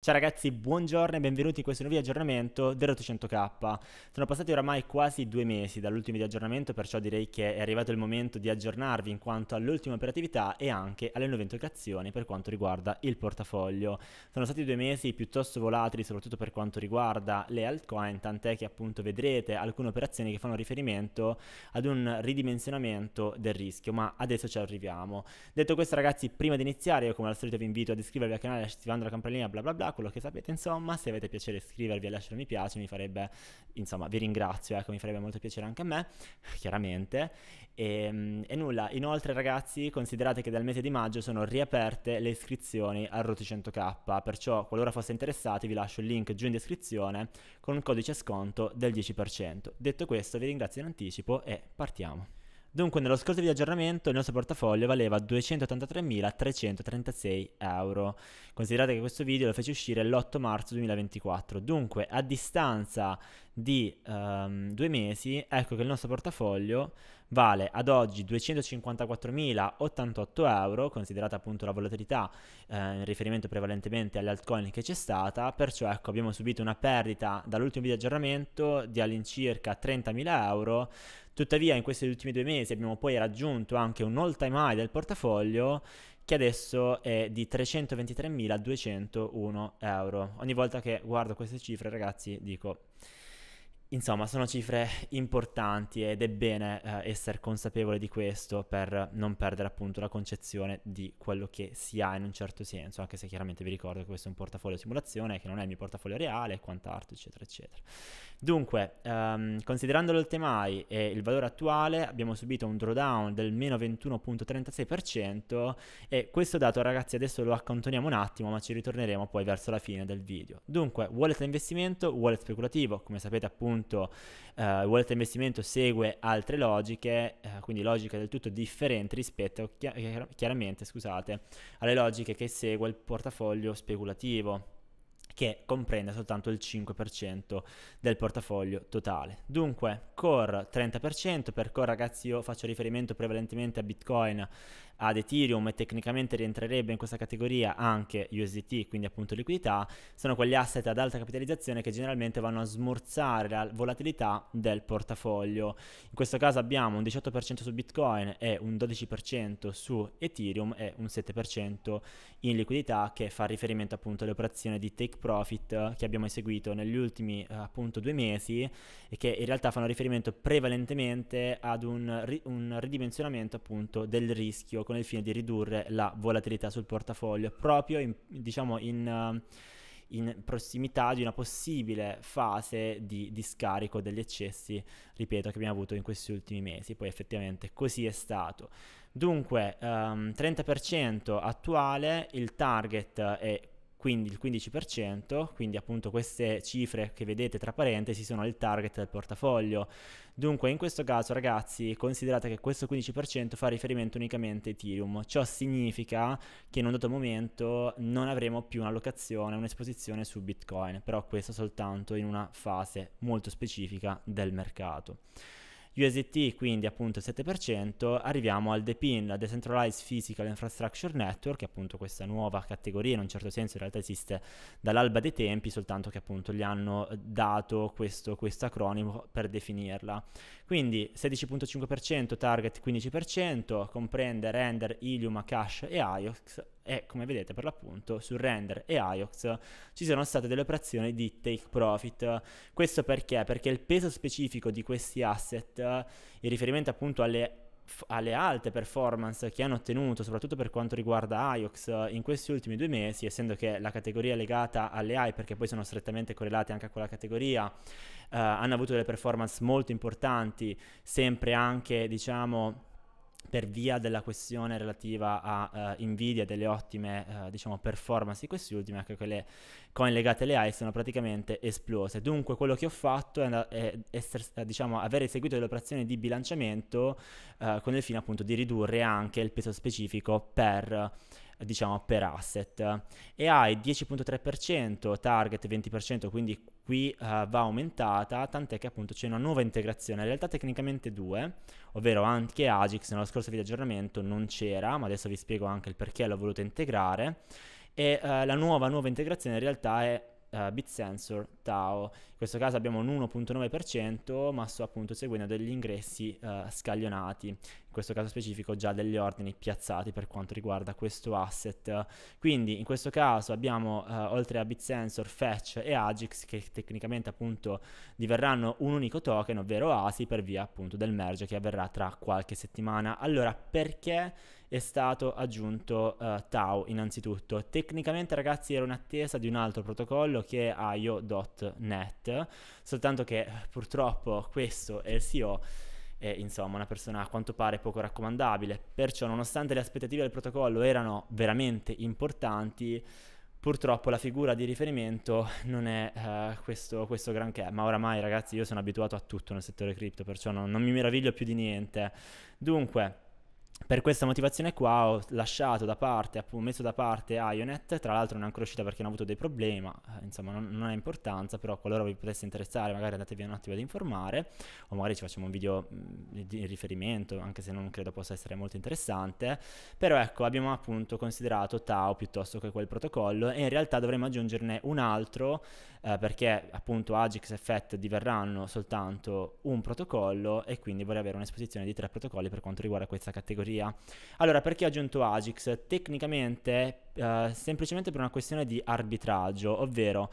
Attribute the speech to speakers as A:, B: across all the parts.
A: Ciao ragazzi, buongiorno e benvenuti in questo nuovo aggiornamento dell'800K. Sono passati oramai quasi due mesi dall'ultimo video aggiornamento, perciò direi che è arrivato il momento di aggiornarvi in quanto all'ultima operatività e anche alle nuove intocazioni per quanto riguarda il portafoglio. Sono stati due mesi piuttosto volatili, soprattutto per quanto riguarda le altcoin, tant'è che appunto vedrete alcune operazioni che fanno riferimento ad un ridimensionamento del rischio, ma adesso ci arriviamo. Detto questo ragazzi, prima di iniziare, io come al solito vi invito ad iscrivervi al canale attivando la campanellina bla bla bla quello che sapete, insomma, se avete piacere iscrivervi e lasciare un mi piace, mi farebbe, insomma, vi ringrazio, ecco, mi farebbe molto piacere anche a me, chiaramente. E, ehm, e nulla, inoltre ragazzi, considerate che dal mese di maggio sono riaperte le iscrizioni al Route 100K, perciò qualora fosse interessati vi lascio il link giù in descrizione con un codice sconto del 10%. Detto questo vi ringrazio in anticipo e partiamo. Dunque, nello scorso video di aggiornamento il nostro portafoglio valeva 283.336 euro. Considerate che questo video lo fece uscire l'8 marzo 2024. Dunque, a distanza di um, due mesi, ecco che il nostro portafoglio vale ad oggi 254.088 euro, considerata appunto la volatilità eh, in riferimento prevalentemente alle altcoin che c'è stata, perciò ecco abbiamo subito una perdita dall'ultimo video aggiornamento di all'incirca 30.000 euro Tuttavia in questi ultimi due mesi abbiamo poi raggiunto anche un all time high del portafoglio che adesso è di 323.201 euro. Ogni volta che guardo queste cifre ragazzi dico Insomma, sono cifre importanti ed è bene eh, essere consapevole di questo per non perdere appunto la concezione di quello che si ha in un certo senso, anche se chiaramente vi ricordo che questo è un portafoglio simulazione, che non è il mio portafoglio reale e quant'altro, eccetera, eccetera. Dunque, ehm, considerando l'Oltemai e il valore attuale, abbiamo subito un drawdown del meno 21.36% e questo dato ragazzi adesso lo accantoniamo un attimo, ma ci ritorneremo poi verso la fine del video. Dunque, wallet da investimento, wallet speculativo, come sapete appunto appunto eh, il wallet investimento segue altre logiche, eh, quindi logiche del tutto differenti rispetto chi- chiaramente scusate, alle logiche che segue il portafoglio speculativo che comprende soltanto il 5% del portafoglio totale. Dunque, core 30%, per core ragazzi io faccio riferimento prevalentemente a Bitcoin, ad Ethereum e tecnicamente rientrerebbe in questa categoria anche USDT, quindi appunto liquidità, sono quegli asset ad alta capitalizzazione che generalmente vanno a smorzare la volatilità del portafoglio. In questo caso abbiamo un 18% su Bitcoin e un 12% su Ethereum e un 7% in liquidità che fa riferimento appunto alle operazioni di take profit che abbiamo eseguito negli ultimi eh, appunto due mesi e che in realtà fanno riferimento riferimento prevalentemente ad un, ri- un, ridimensionamento appunto del rischio con il fine di ridurre la volatilità sul portafoglio, proprio in, diciamo in, in prossimità di una possibile fase di, di scarico degli eccessi, ripeto, che abbiamo avuto in questi ultimi mesi. Poi effettivamente così è stato. Dunque, um, ehm, 30% attuale, il target è quindi il 15%, quindi appunto queste cifre che vedete tra parentesi sono il target del portafoglio. Dunque in questo caso ragazzi considerate che questo 15% fa riferimento unicamente a Ethereum, ciò significa che in un dato momento non avremo più un'allocazione, un'esposizione su Bitcoin, però questo soltanto in una fase molto specifica del mercato. UST quindi appunto 7%, arriviamo al DePIN, la Decentralized Physical Infrastructure Network, che appunto questa nuova categoria in un certo senso in realtà esiste dall'alba dei tempi, soltanto che appunto gli hanno dato questo, questo acronimo per definirla. Quindi 16.5%, target 15%, comprende Render, Ilium, Akash e IOX e come vedete per l'appunto su Render e IOX ci sono state delle operazioni di take profit. Questo perché? Perché il peso specifico di questi asset in riferimento appunto alle alle alte performance che hanno ottenuto, soprattutto per quanto riguarda IOX in questi ultimi due mesi, essendo che la categoria legata alle AI, perché poi sono strettamente correlate anche a quella categoria, eh, hanno avuto delle performance molto importanti, sempre anche, diciamo, per via della questione relativa a uh, Nvidia delle ottime uh, diciamo, performance di questi ultimi, anche quelle coin legate alle AI sono praticamente esplose. Dunque quello che ho fatto è, è ester- eh, diciamo, aver eseguito delle operazioni di bilanciamento uh, con il fine appunto di ridurre anche il peso specifico per diciamo per asset e hai 10.3% target 20% quindi qui uh, va aumentata, tant'è che appunto c'è una nuova integrazione, in realtà tecnicamente due, ovvero anche Agix nello scorso video aggiornamento non c'era, ma adesso vi spiego anche il perché l'ho voluto integrare, e uh, la nuova, nuova integrazione in realtà è uh, BitSensor Tao, in questo caso abbiamo un 1.9%, ma sto appunto seguendo degli ingressi scaglionati, questo caso specifico già degli ordini piazzati per quanto riguarda questo asset. Quindi in questo caso abbiamo eh, oltre a BitSensor, Fetch e Agix che tecnicamente appunto diverranno un unico token, ovvero ASI, per via appunto del merge che avverrà tra qualche settimana. Allora perché è stato aggiunto eh, Tau innanzitutto? Tecnicamente ragazzi era in attesa di un altro protocollo che è IO.net, soltanto che purtroppo questo è il CEO e insomma una persona a quanto pare poco raccomandabile. Perciò nonostante le aspettative del protocollo erano veramente importanti, purtroppo la figura di riferimento non è eh, questo, questo, granché, ma oramai ragazzi io sono abituato a tutto nel settore cripto, perciò non, non mi meraviglio più di niente. Dunque per questa motivazione qua ho lasciato da parte, appunto, messo da parte Ionet, tra l'altro non è ancora uscita perché hanno avuto dei problemi, ma eh, insomma non, non ha importanza, però qualora vi potesse interessare magari andatevi un attimo ad informare, o magari ci facciamo un video mm, di riferimento, anche se non credo possa essere molto interessante, però ecco abbiamo appunto considerato Tao piuttosto che quel protocollo e in realtà dovremmo aggiungerne un altro eh, perché appunto Agix e FET diverranno soltanto un protocollo e quindi vorrei avere un'esposizione di tre protocolli per quanto riguarda questa categoria teoria. Allora, perché ho aggiunto AGIX? Tecnicamente, eh, semplicemente per una questione di arbitraggio, ovvero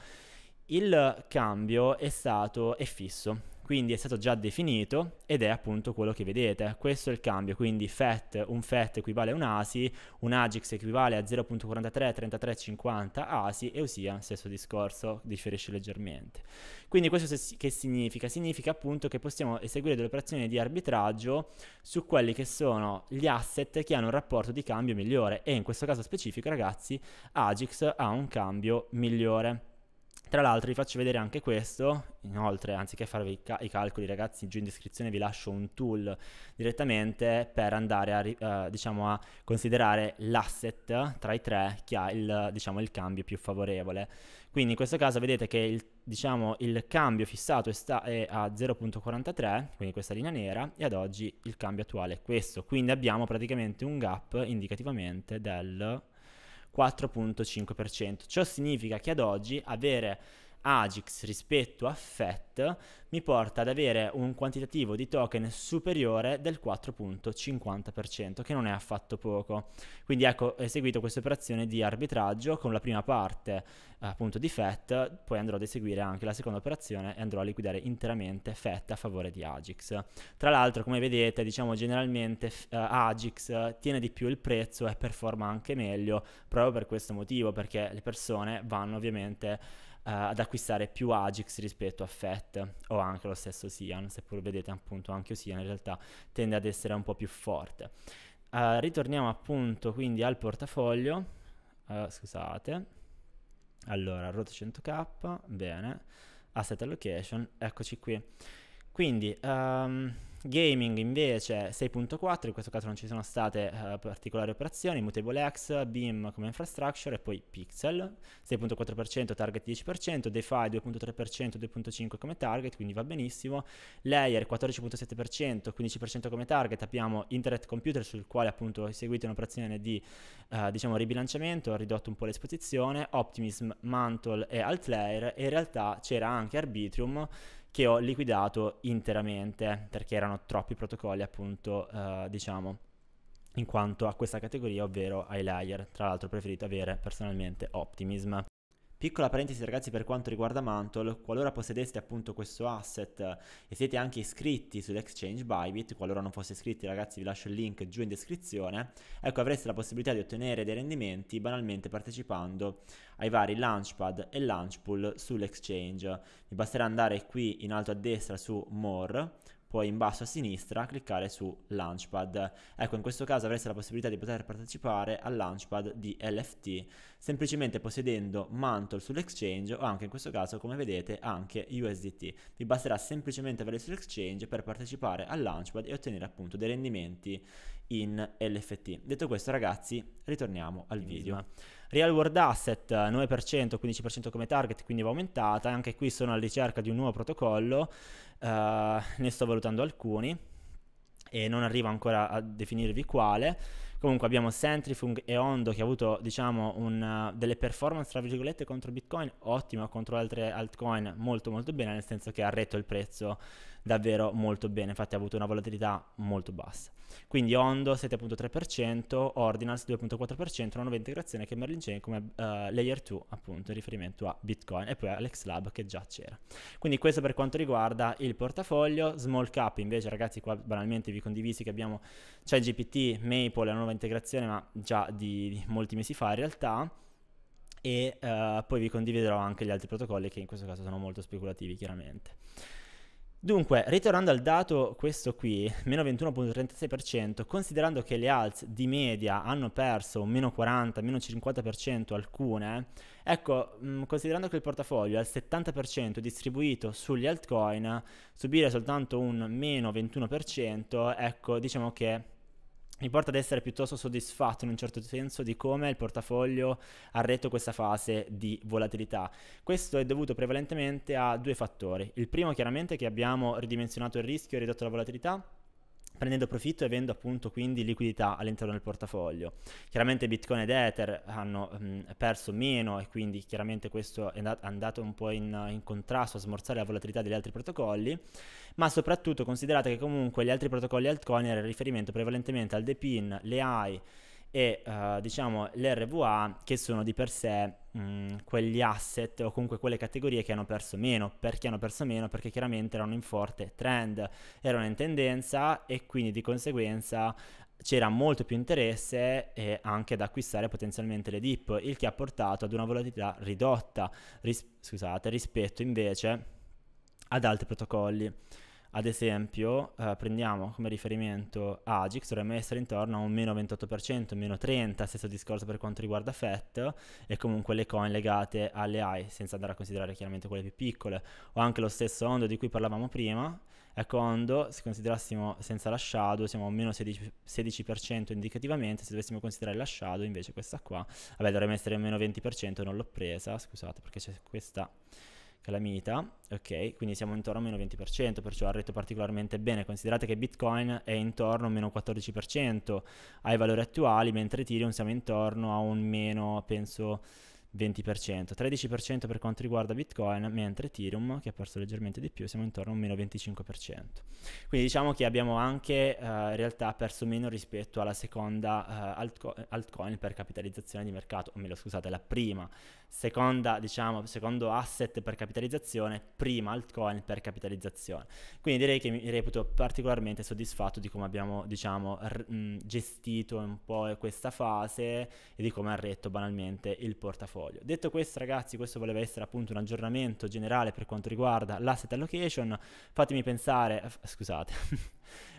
A: il cambio è stato è fisso, quindi è stato già definito ed è appunto quello che vedete. Questo è il cambio, quindi FET, un FET equivale a un ASI, un AGIX equivale a 0.43, ASI e USIA, stesso discorso, differisce leggermente. Quindi questo che significa? Significa appunto che possiamo eseguire delle operazioni di arbitraggio su quelli che sono gli asset che hanno un rapporto di cambio migliore e in questo caso specifico ragazzi AGIX ha un cambio migliore. Tra l'altro vi faccio vedere anche questo, inoltre anziché farvi i, ca- i calcoli ragazzi giù in descrizione vi lascio un tool direttamente per andare a, ri- eh, diciamo a considerare l'asset tra i tre che ha il, diciamo, il, cambio più favorevole. Quindi in questo caso vedete che il, diciamo, il cambio fissato è, sta- è a 0.43, quindi questa linea nera, e ad oggi il cambio attuale è questo. Quindi abbiamo praticamente un gap indicativamente del 4.5%. Ciò significa che ad oggi avere AGIX rispetto a FET mi porta ad avere un quantitativo di token superiore del 4.50%, che non è affatto poco. Quindi ecco, eseguito questa operazione di arbitraggio con la prima parte appunto di FET, poi andrò ad eseguire anche la seconda operazione e andrò a liquidare interamente FET a favore di AGIX. Tra l'altro, come vedete, diciamo generalmente uh, AGIX tiene di più il prezzo e performa anche meglio, proprio per questo motivo, perché le persone vanno ovviamente eh, ad acquistare più Agix rispetto a FET o anche lo stesso Sian, seppur vedete appunto anche Sian in realtà tende ad essere un po' più forte. Uh, ritorniamo appunto quindi al portafoglio, uh, scusate, allora ROT 100k, bene, asset allocation, eccoci qui. Quindi... Um, Gaming invece 6.4, in questo caso non ci sono state uh, particolari operazioni, Mutable X, Beam come infrastructure e poi Pixel, 6.4%, target 10%, DeFi 2.3%, 2.5% come target, quindi va benissimo, Layer 14.7%, 15% come target, abbiamo Internet Computer sul quale appunto eseguite un'operazione di uh, diciamo ribilanciamento, ha ridotto un po' l'esposizione, Optimism, Mantle e Altlayer e in realtà c'era anche Arbitrium che ho liquidato interamente perché erano troppi protocolli appunto eh, diciamo in quanto a questa categoria ovvero ai layer tra l'altro ho preferito avere personalmente Optimism Piccola parentesi ragazzi per quanto riguarda Mantle, qualora possedeste appunto questo asset eh, e siete anche iscritti sull'exchange Bybit, qualora non fosse iscritti ragazzi vi lascio il link giù in descrizione, ecco avreste la possibilità di ottenere dei rendimenti banalmente partecipando ai vari Launchpad e Launchpool sull'exchange. Mi basterà andare qui in alto a destra su More poi in basso a sinistra cliccare su Launchpad. Ecco, in questo caso avreste la possibilità di poter partecipare al Launchpad di LFT semplicemente possedendo Mantle sull'exchange o anche in questo caso, come vedete, anche USDT. Vi basterà semplicemente avere sull'exchange per partecipare al Launchpad e ottenere appunto dei rendimenti in LFT. Detto questo, ragazzi, ritorniamo al video. Real World Asset 9%, eh, 15% come target, quindi va aumentata. Anche qui sono alla ricerca di un nuovo protocollo uh, ne sto valutando alcuni e non arrivo ancora a definirvi quale. Comunque abbiamo Centrifug e Ondo che ha avuto diciamo un, delle performance tra virgolette contro Bitcoin ottime contro altre altcoin molto molto bene nel senso che ha retto il prezzo davvero molto bene, infatti ha avuto una volatilità molto bassa. Quindi Ondo 7.3%, Ordinals 2.4%, una nuova integrazione che Merlin Chain come uh, Layer 2 appunto in riferimento a Bitcoin e poi Alex Lab che già c'era. Quindi questo per quanto riguarda il portafoglio, small cap invece ragazzi qua banalmente vi condivisi che abbiamo c'è GPT, Maple, la nuova integrazione ma già di, di molti mesi fa in realtà e uh, poi vi condividerò anche gli altri protocolli che in questo caso sono molto speculativi chiaramente. Dunque, ritornando al dato, questo qui, meno 21.36%, considerando che le alz di media hanno perso un meno 40, meno 50% alcune, ecco, mh, mm, considerando che il portafoglio è al 70% distribuito sugli altcoin, subire soltanto un meno 21%, ecco, diciamo che mi porta ad essere piuttosto soddisfatto in un certo senso di come il portafoglio ha retto questa fase di volatilità. Questo è dovuto prevalentemente a due fattori. Il primo chiaramente è che abbiamo ridimensionato il rischio e ridotto la volatilità prendendo profitto e avendo appunto quindi liquidità all'interno del portafoglio. Chiaramente Bitcoin ed Ether hanno mh, perso meno e quindi chiaramente questo è andato un po' in, in, contrasto a smorzare la volatilità degli altri protocolli, ma soprattutto considerate che comunque gli altri protocolli altcoin erano riferimento prevalentemente al DePIN, le AI, e uh, diciamo le che sono di per sé mh, quegli asset o comunque quelle categorie che hanno perso meno. Perché hanno perso meno? Perché chiaramente erano in forte trend, erano in tendenza e quindi di conseguenza c'era molto più interesse eh, anche ad acquistare potenzialmente le DIP, il che ha portato ad una volatilità ridotta ris- scusate, rispetto invece ad altri protocolli. Ad esempio, eh, prendiamo come riferimento AGIX, dovremmo essere intorno a un meno 28%, meno 30%, stesso discorso per quanto riguarda FET e comunque le coin legate alle AI, senza andare a considerare chiaramente quelle più piccole, o anche lo stesso Ondo di cui parlavamo prima. Ecco, Ondo, se considerassimo senza la shadow, siamo a meno 16%, 16% indicativamente, se dovessimo considerare la shadow, invece questa qua, vabbè, dovremmo essere a meno 20%, non l'ho presa, scusate perché c'è questa calamita, ok? Quindi siamo intorno al meno 20%, perciò ha retto particolarmente bene. Considerate che Bitcoin è intorno a meno 14% ai valori attuali, mentre Ethereum siamo intorno a un meno, penso... 20%, 13% per quanto riguarda Bitcoin, mentre Ethereum, che ha perso leggermente di più, siamo intorno a un meno 25%. Quindi diciamo che abbiamo anche eh, in realtà perso meno rispetto alla seconda eh, altco- altcoin per capitalizzazione di mercato, o meglio scusate, la prima, seconda, diciamo, secondo asset per capitalizzazione, prima altcoin per capitalizzazione. Quindi direi che mi reputo particolarmente soddisfatto di come abbiamo, diciamo, r- mh, gestito un po' questa fase e di come ha retto banalmente il portafoglio portfolio. Detto questo ragazzi, questo voleva essere appunto un aggiornamento generale per quanto riguarda l'asset allocation, fatemi pensare, scusate,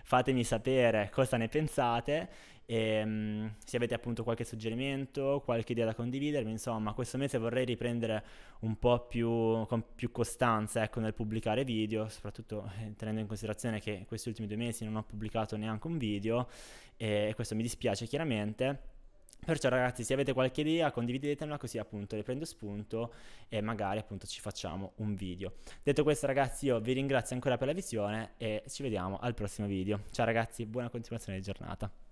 A: fatemi sapere cosa ne pensate, e, um, se avete appunto qualche suggerimento, qualche idea da condividermi, insomma questo mese vorrei riprendere un po' più, con più costanza ecco, nel pubblicare video, soprattutto eh, tenendo in considerazione che questi ultimi due mesi non ho pubblicato neanche un video e questo mi dispiace chiaramente Perciò ragazzi, se avete qualche idea, condividetemela così appunto le prendo spunto e magari appunto ci facciamo un video. Detto questo ragazzi, io vi ringrazio ancora per la visione e ci vediamo al prossimo video. Ciao ragazzi, buona continuazione di giornata.